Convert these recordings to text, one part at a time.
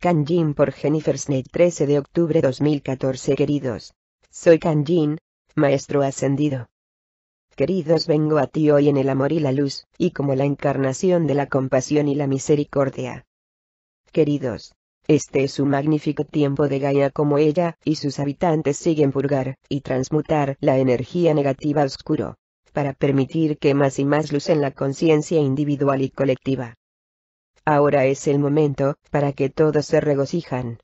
Kanjin por Jennifer Snake 13 de octubre 2014 Queridos. Soy Kanjin, Maestro Ascendido. Queridos vengo a ti hoy en el amor y la luz, y como la encarnación de la compasión y la misericordia. Queridos. Este es un magnífico tiempo de Gaia como ella y sus habitantes siguen purgar y transmutar la energía negativa oscuro, para permitir que más y más luz en la conciencia individual y colectiva. Ahora es el momento, para que todos se regocijan.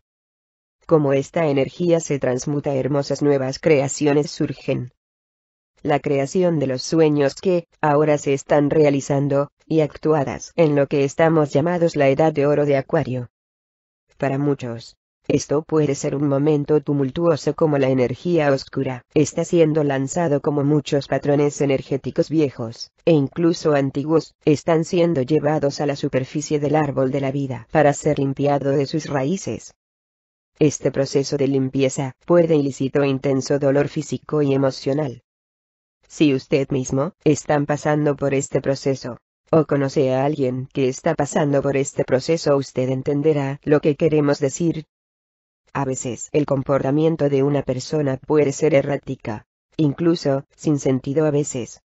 Como esta energía se transmuta, hermosas nuevas creaciones surgen. La creación de los sueños que, ahora se están realizando, y actuadas en lo que estamos llamados la edad de oro de Acuario. Para muchos, esto puede ser un momento tumultuoso como la energía oscura está siendo lanzado como muchos patrones energéticos viejos, e incluso antiguos, están siendo llevados a la superficie del árbol de la vida para ser limpiado de sus raíces. Este proceso de limpieza puede ilícito e intenso dolor físico y emocional. Si usted mismo está pasando por este proceso, o conoce a alguien que está pasando por este proceso, usted entenderá lo que queremos decir a veces el comportamiento de una persona puede ser errática, incluso sin sentido a veces.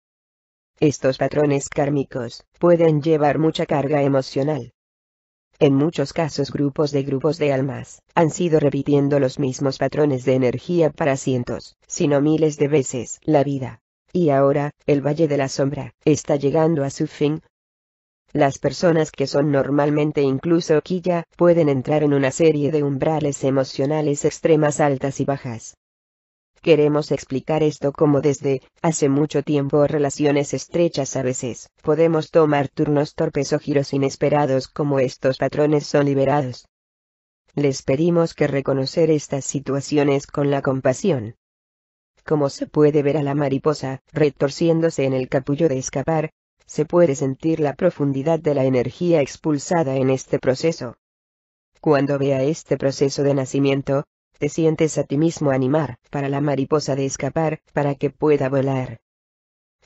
Estos patrones kármicos pueden llevar mucha carga emocional. En muchos casos grupos de grupos de almas han sido repitiendo los mismos patrones de energía para cientos, sino miles de veces la vida. Y ahora, el Valle de la Sombra está llegando a su fin, las personas que son normalmente incluso quilla pueden entrar en una serie de umbrales emocionales extremas altas y bajas. Queremos explicar esto como desde, hace mucho tiempo relaciones estrechas a veces, podemos tomar turnos torpes o giros inesperados como estos patrones son liberados. Les pedimos que reconocer estas situaciones con la compasión. Como se puede ver a la mariposa, retorciéndose en el capullo de escapar, se puede sentir la profundidad de la energía expulsada en este proceso. Cuando vea este proceso de nacimiento, te sientes a ti mismo animar para la mariposa de escapar, para que pueda volar.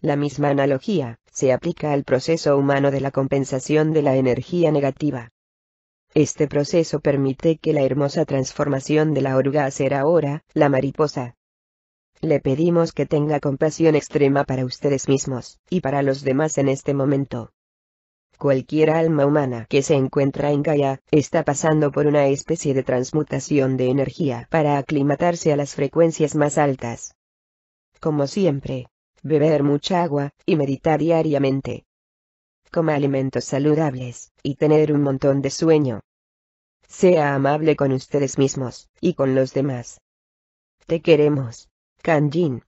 La misma analogía se aplica al proceso humano de la compensación de la energía negativa. Este proceso permite que la hermosa transformación de la oruga sea ahora, la mariposa, le pedimos que tenga compasión extrema para ustedes mismos, y para los demás en este momento. Cualquier alma humana que se encuentra en Gaia, está pasando por una especie de transmutación de energía para aclimatarse a las frecuencias más altas. Como siempre, beber mucha agua, y meditar diariamente. Coma alimentos saludables, y tener un montón de sueño. Sea amable con ustedes mismos, y con los demás. Te queremos. 干净。